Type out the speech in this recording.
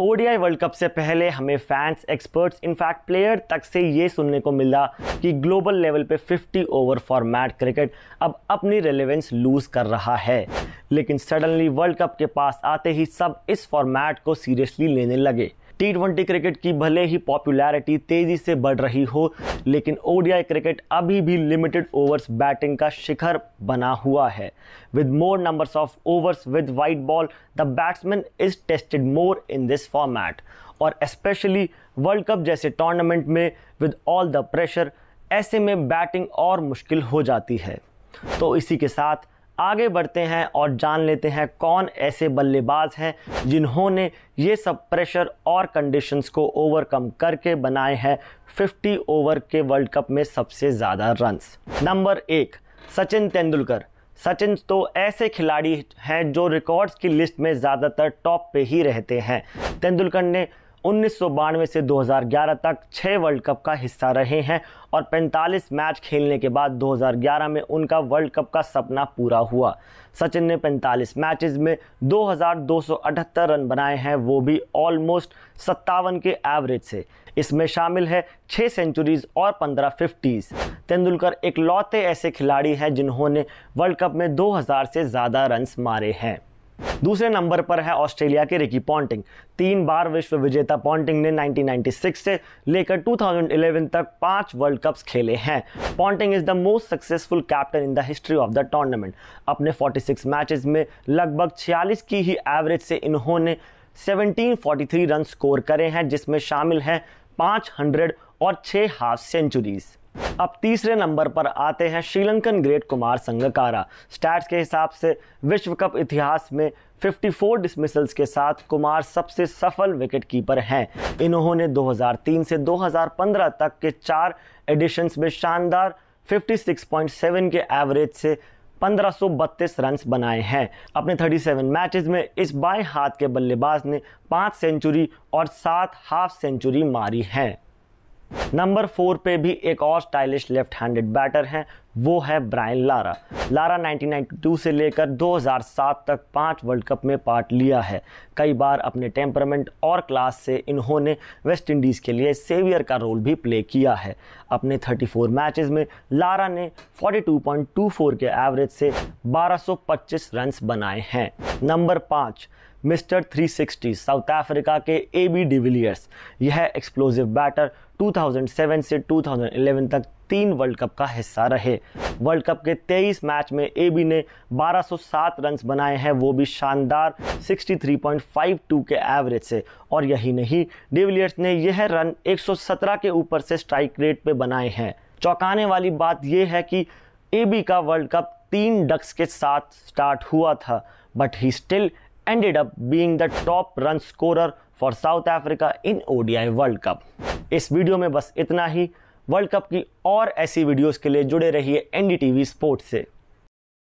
ODI world cup से पहले हमें फैंस एक्सपर्ट्स इनफैक्ट प्लेयर तक से ये सुनने को मिला कि ग्लोबल लेवल पे 50 ओवर फॉर्मेट क्रिकेट अब अपनी रेलेवेंस लूज कर रहा है लेकिन सडनली वर्ल्ड कप के पास आते ही सब इस फॉर्मेट को सीरियसली लेने लगे टी ट्वेंटी क्रिकेट की भले ही पॉपुलैरिटी तेज़ी से बढ़ रही हो लेकिन ओडीआई क्रिकेट अभी भी लिमिटेड ओवर्स बैटिंग का शिखर बना हुआ है with more numbers of overs with white ball the batsman is tested more in this format और स्पेशली वर्ल्ड कप जैसे टूर्नामेंट में विद ऑल द प्रेशर ऐसे में बैटिंग और मुश्किल हो जाती है तो इसी के साथ आगे बढ़ते हैं और जान लेते हैं कौन ऐसे बल्लेबाज हैं जिन्होंने ये सब प्रेशर और कंडीशंस को ओवरकम करके बनाए हैं 50 ओवर के वर्ल्ड कप में सबसे ज़्यादा रन्स नंबर एक सचिन तेंदुलकर सचिन तो ऐसे खिलाड़ी हैं जो रिकॉर्ड्स की लिस्ट में ज़्यादातर टॉप पे ही रहते हैं तेंदुलकर ने उन्नीस से 2011 तक छः वर्ल्ड कप का हिस्सा रहे हैं और 45 मैच खेलने के बाद 2011 में उनका वर्ल्ड कप का सपना पूरा हुआ सचिन ने 45 मैचेस में 2,278 रन बनाए हैं वो भी ऑलमोस्ट सत्तावन के एवरेज से इसमें शामिल है छः सेंचुरीज और पंद्रह फिफ्टीज़ तेंदुलकर एक लौते ऐसे खिलाड़ी हैं जिन्होंने वर्ल्ड कप में 2000 से ज़्यादा रन्स मारे हैं दूसरे नंबर पर है ऑस्ट्रेलिया के रिकी पॉन्टिंग तीन बार विश्व विजेता पॉन्टिंग ने 1996 से लेकर 2011 तक पांच वर्ल्ड कप्स खेले हैं Ponting is the most successful captain in the history of the tournament अपने 46 मैचेस में लगभग 46 की ही एवरेज से इन्होंने 1743 रन स्कोर करे हैं जिसमें शामिल हैं 500 और 6 हाफ सेंचुरीज़ अब तीसरे नंबर पर आते हैं Sri Lankan great Kumar Sangakkara stats के हिसाब से विश्व कप इतिहास में 54 डिसमिसल्स के साथ कुमार सबसे सफल विकेटकीपर हैं इन्होंने 2003 से 2015 तक के चार एडिशंस में शानदार 56.7 के एवरेज से 1532 रन्स बनाए हैं अपने 37 मैचेस में इस बाएं हाथ के बल्लेबाज ने पाँच सेंचुरी और सात हाफ सेंचुरी मारी हैं नंबर फोर पे भी एक और स्टाइलिश लेफ्ट हैंडेड बैटर हैं वो है ब्रायन लारा लारा 1992 से लेकर 2007 तक पांच वर्ल्ड कप में पार्ट लिया है कई बार अपने टेम्परमेंट और क्लास से इन्होंने वेस्ट इंडीज़ के लिए सेवियर का रोल भी प्ले किया है अपने 34 मैचेस में लारा ने 42.24 के एवरेज से 1225 रन्स बनाए हैं नंबर पाँच मिस्टर 360 साउथ अफ्रीका के ए बी डिविलियर्स यह एक्सप्लोजिव बैटर 2007 से 2011 तक तीन वर्ल्ड कप का हिस्सा रहे वर्ल्ड कप के 23 मैच में एबी ने 1207 रन बनाए हैं वो भी शानदार 63.52 के एवरेज से और यही नहीं डिविलियर्स ने यह रन 117 के ऊपर से स्ट्राइक रेट पे बनाए हैं चौंकाने वाली बात यह है कि एबी का वर्ल्ड कप तीन डक्स के साथ स्टार्ट हुआ था but he still ended up being the top run scorer for South Africa in ODI world cup इस वीडियो में बस इतना ही वर्ल्ड कप की और ऐसी वीडियोस के लिए जुड़े रहिए एनडीटीवी स्पोर्ट्स से